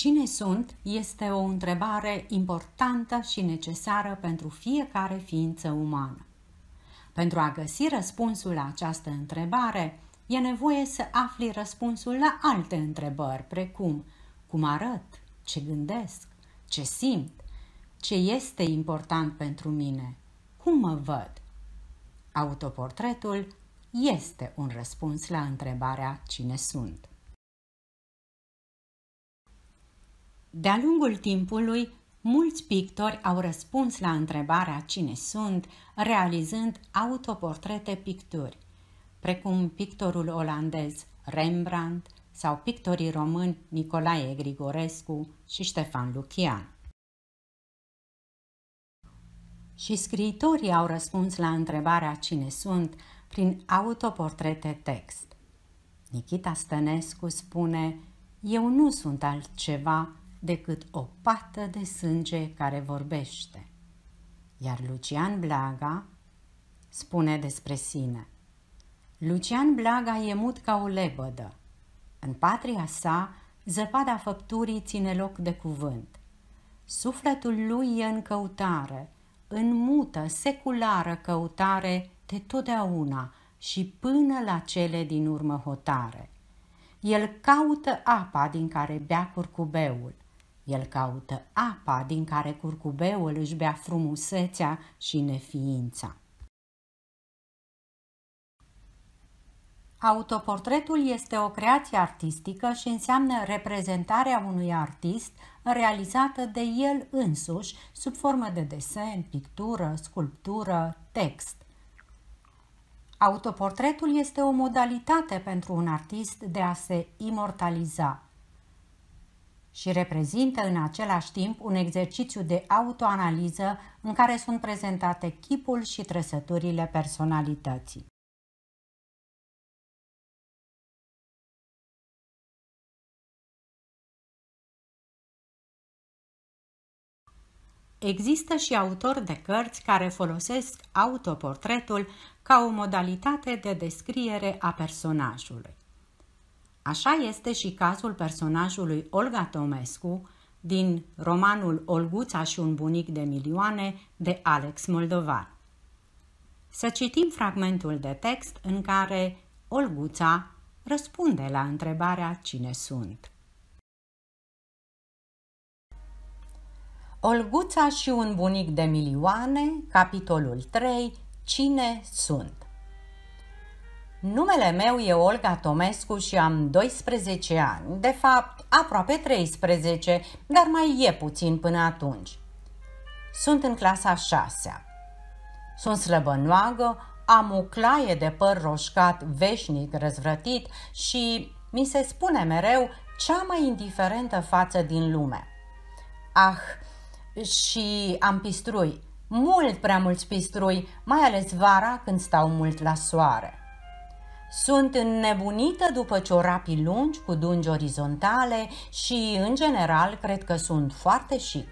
Cine sunt este o întrebare importantă și necesară pentru fiecare ființă umană. Pentru a găsi răspunsul la această întrebare, e nevoie să afli răspunsul la alte întrebări, precum cum arăt, ce gândesc, ce simt, ce este important pentru mine, cum mă văd. Autoportretul este un răspuns la întrebarea cine sunt. De-a lungul timpului, mulți pictori au răspuns la întrebarea cine sunt, realizând autoportrete picturi, precum pictorul olandez Rembrandt sau pictorii români Nicolae Grigorescu și Ștefan Lucian. Și scriitorii au răspuns la întrebarea cine sunt prin autoportrete text. Nikita Stănescu spune, eu nu sunt altceva decât o pată de sânge care vorbește. Iar Lucian Blaga spune despre sine. Lucian Blaga e mut ca o lebădă. În patria sa, zăpada făpturii ține loc de cuvânt. Sufletul lui e în căutare, în mută, seculară căutare de totdeauna și până la cele din urmă hotare. El caută apa din care bea curcubeul – el caută apa din care curcubeul își bea frumusețea și neființa. Autoportretul este o creație artistică și înseamnă reprezentarea unui artist realizată de el însuși sub formă de desen, pictură, sculptură, text. Autoportretul este o modalitate pentru un artist de a se imortaliza și reprezintă în același timp un exercițiu de autoanaliză în care sunt prezentate chipul și trăsăturile personalității. Există și autori de cărți care folosesc autoportretul ca o modalitate de descriere a personajului. Așa este și cazul personajului Olga Tomescu din romanul Olguța și un bunic de milioane de Alex Moldovan. Să citim fragmentul de text în care Olguța răspunde la întrebarea cine sunt. Olguța și un bunic de milioane, capitolul 3, Cine sunt? Numele meu e Olga Tomescu și am 12 ani, de fapt aproape 13, dar mai e puțin până atunci. Sunt în clasa 6 Sunt slăbănoagă, am o claie de păr roșcat veșnic răzvrătit și mi se spune mereu cea mai indiferentă față din lume. Ah, și am pistrui, mult prea mulți pistrui, mai ales vara când stau mult la soare. Sunt înnebunită după ciorapii lungi cu dungi orizontale și, în general, cred că sunt foarte chic.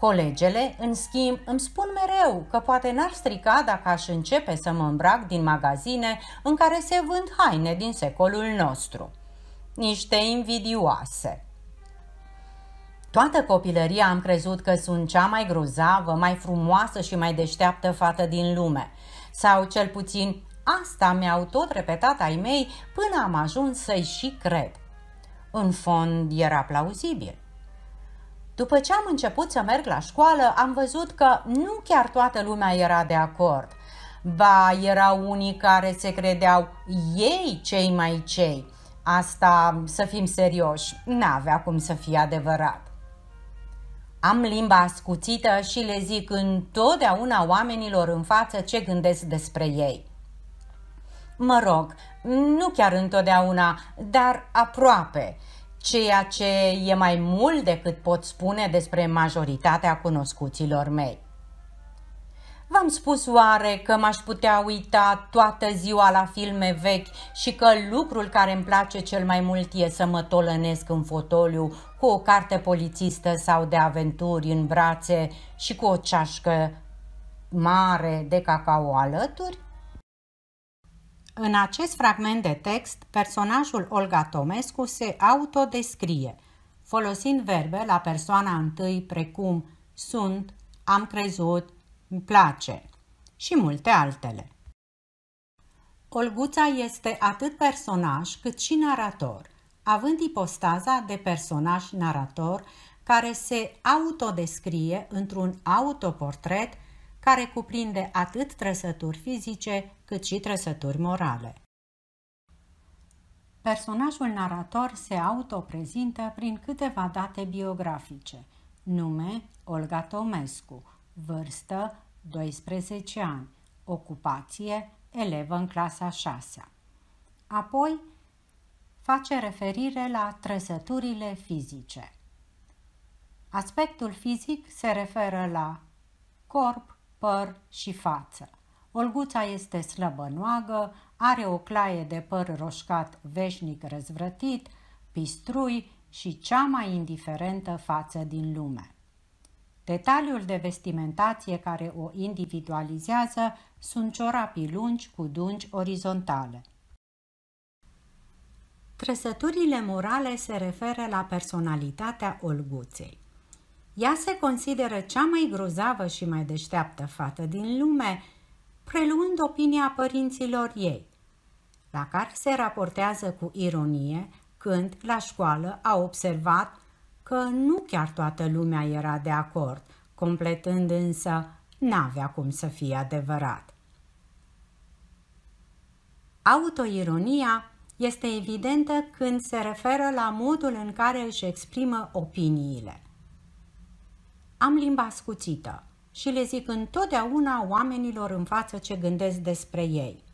Colegele, în schimb, îmi spun mereu că poate n-ar strica dacă aș începe să mă îmbrac din magazine în care se vând haine din secolul nostru. Niște invidioase. Toată copilăria am crezut că sunt cea mai grozavă, mai frumoasă și mai deșteaptă fată din lume. Sau cel puțin Asta mi-au tot repetat ai mei până am ajuns să-i și cred. În fond, era plauzibil. După ce am început să merg la școală, am văzut că nu chiar toată lumea era de acord. Ba, erau unii care se credeau ei cei mai cei. Asta, să fim serioși, n-avea cum să fie adevărat. Am limba ascuțită și le zic întotdeauna oamenilor în față ce gândesc despre ei. Mă rog, nu chiar întotdeauna, dar aproape, ceea ce e mai mult decât pot spune despre majoritatea cunoscuților mei. V-am spus oare că m-aș putea uita toată ziua la filme vechi și că lucrul care îmi place cel mai mult e să mă tolănesc în fotoliu cu o carte polițistă sau de aventuri în brațe și cu o ceașcă mare de cacao alături? În acest fragment de text, personajul Olga Tomescu se autodescrie, folosind verbe la persoana întâi precum sunt, am crezut, îmi place și multe altele. Olguța este atât personaj cât și narator, având ipostaza de personaj narator care se autodescrie într-un autoportret care cuprinde atât trăsături fizice cât și trăsături morale. Personajul narator se autoprezintă prin câteva date biografice. Nume Olga Tomescu, vârstă 12 ani, ocupație elevă în clasa 6 Apoi face referire la trăsăturile fizice. Aspectul fizic se referă la corp, păr și față. Olguța este slăbănoagă, are o claie de păr roșcat veșnic răzvrătit, pistrui și cea mai indiferentă față din lume. Detaliul de vestimentație care o individualizează sunt ciorapii lungi cu dungi orizontale. Trăsăturile morale se referă la personalitatea olguței. Ea se consideră cea mai grozavă și mai deșteaptă fată din lume, preluând opinia părinților ei, la care se raportează cu ironie când, la școală, a observat că nu chiar toată lumea era de acord, completând însă n-avea cum să fie adevărat. Autoironia este evidentă când se referă la modul în care își exprimă opiniile – am limba scuțită și le zic întotdeauna oamenilor în față ce gândesc despre ei.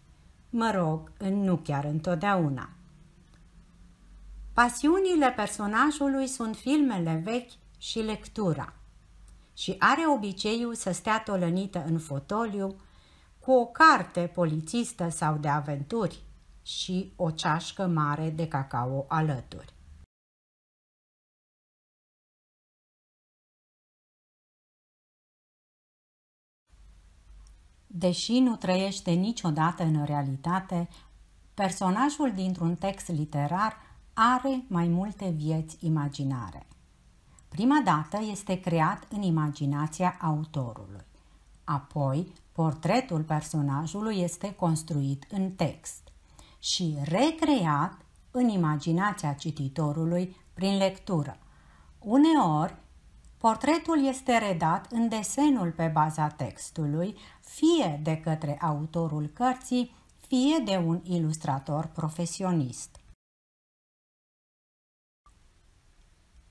Mă rog, nu chiar întotdeauna. Pasiunile personajului sunt filmele vechi și lectura și are obiceiul să stea tolănită în fotoliu cu o carte polițistă sau de aventuri și o ceașcă mare de cacao alături. Deși nu trăiește niciodată în realitate, personajul dintr-un text literar are mai multe vieți imaginare. Prima dată este creat în imaginația autorului. Apoi, portretul personajului este construit în text și recreat în imaginația cititorului prin lectură. Uneori Portretul este redat în desenul pe baza textului, fie de către autorul cărții, fie de un ilustrator profesionist.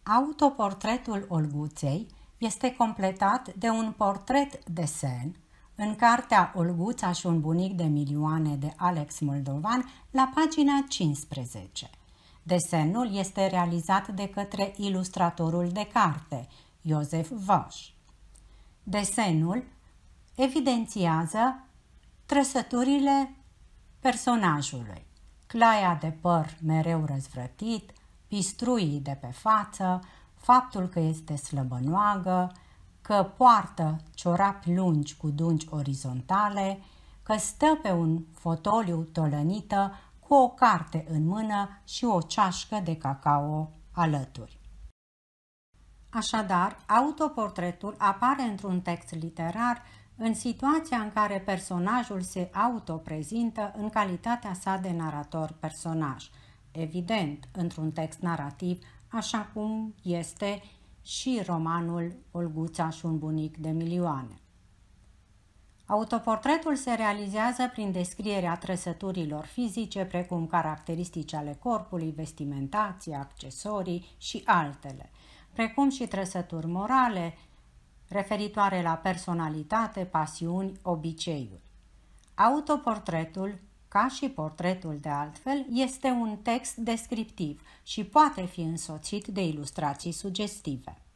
Autoportretul Olguței este completat de un portret desen în cartea Olguța și un bunic de milioane de Alex Moldovan la pagina 15. Desenul este realizat de către ilustratorul de carte Iosef Vaș. Desenul evidențiază trăsăturile personajului. Claia de păr mereu răzvrătit, pistruii de pe față, faptul că este slăbănoagă, că poartă ciorapi lungi cu dungi orizontale, că stă pe un fotoliu tolănită cu o carte în mână și o ceașcă de cacao alături. Așadar, autoportretul apare într-un text literar în situația în care personajul se autoprezintă în calitatea sa de narator personaj. Evident, într-un text narrativ, așa cum este și romanul Olguța și un bunic de milioane. Autoportretul se realizează prin descrierea trăsăturilor fizice, precum caracteristici ale corpului, vestimentație, accesorii și altele precum și trăsături morale referitoare la personalitate, pasiuni, obiceiuri. Autoportretul, ca și portretul de altfel, este un text descriptiv și poate fi însoțit de ilustrații sugestive.